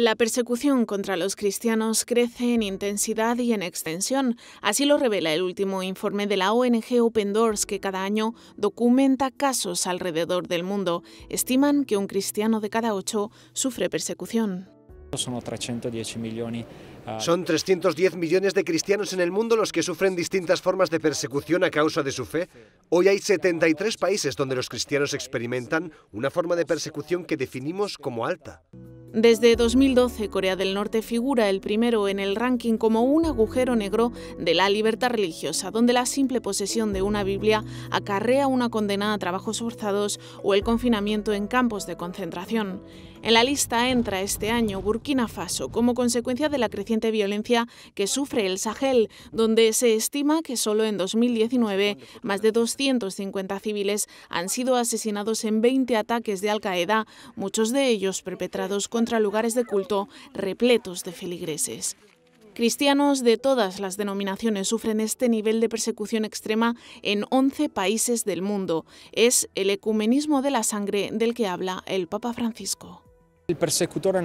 La persecución contra los cristianos crece en intensidad y en extensión, así lo revela el último informe de la ONG Open Doors que cada año documenta casos alrededor del mundo. Estiman que un cristiano de cada ocho sufre persecución. Son 310 ah, millones de cristianos en el mundo los que sufren distintas formas de persecución a causa de su fe. Hoy hay 73 países donde los cristianos experimentan una forma de persecución que definimos como alta. Desde 2012, Corea del Norte figura el primero en el ranking como un agujero negro de la libertad religiosa, donde la simple posesión de una Biblia acarrea una condena a trabajos forzados o el confinamiento en campos de concentración. En la lista entra este año Burkina Faso como consecuencia de la creciente violencia que sufre el Sahel, donde se estima que solo en 2019 más de 250 civiles han sido asesinados en 20 ataques de Al-Qaeda, muchos de ellos perpetrados con contra lugares de culto repletos de feligreses. Cristianos de todas las denominaciones sufren este nivel de persecución extrema en 11 países del mundo. Es el ecumenismo de la sangre del que habla el Papa Francisco. El perseguidor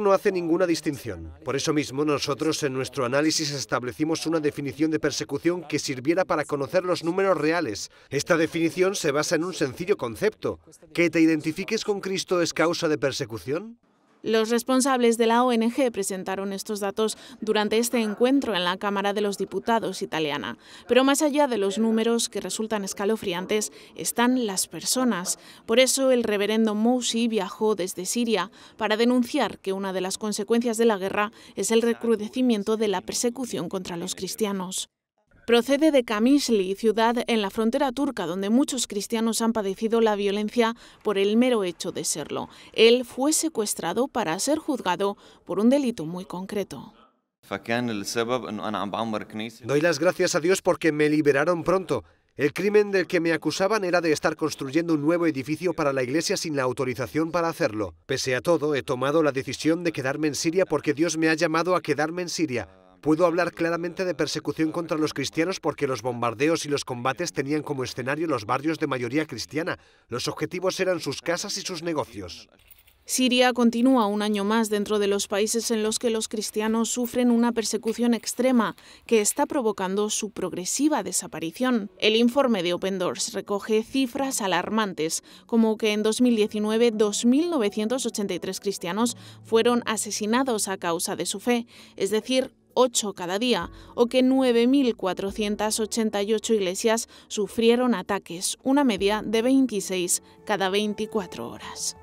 no hace ninguna distinción. Por eso mismo nosotros en nuestro análisis establecimos una definición de persecución que sirviera para conocer los números reales. Esta definición se basa en un sencillo concepto. ¿Que te identifiques con Cristo es causa de persecución? Los responsables de la ONG presentaron estos datos durante este encuentro en la Cámara de los Diputados italiana. Pero más allá de los números que resultan escalofriantes, están las personas. Por eso el reverendo Mousi viajó desde Siria para denunciar que una de las consecuencias de la guerra es el recrudecimiento de la persecución contra los cristianos. Procede de Kamisli, ciudad en la frontera turca, donde muchos cristianos han padecido la violencia por el mero hecho de serlo. Él fue secuestrado para ser juzgado por un delito muy concreto. Doy las gracias a Dios porque me liberaron pronto. El crimen del que me acusaban era de estar construyendo un nuevo edificio para la iglesia sin la autorización para hacerlo. Pese a todo, he tomado la decisión de quedarme en Siria porque Dios me ha llamado a quedarme en Siria. Puedo hablar claramente de persecución contra los cristianos porque los bombardeos y los combates tenían como escenario los barrios de mayoría cristiana. Los objetivos eran sus casas y sus negocios. Siria continúa un año más dentro de los países en los que los cristianos sufren una persecución extrema que está provocando su progresiva desaparición. El informe de Open Doors recoge cifras alarmantes, como que en 2019 2.983 cristianos fueron asesinados a causa de su fe, es decir, 8 cada día o que 9.488 iglesias sufrieron ataques, una media de 26 cada 24 horas.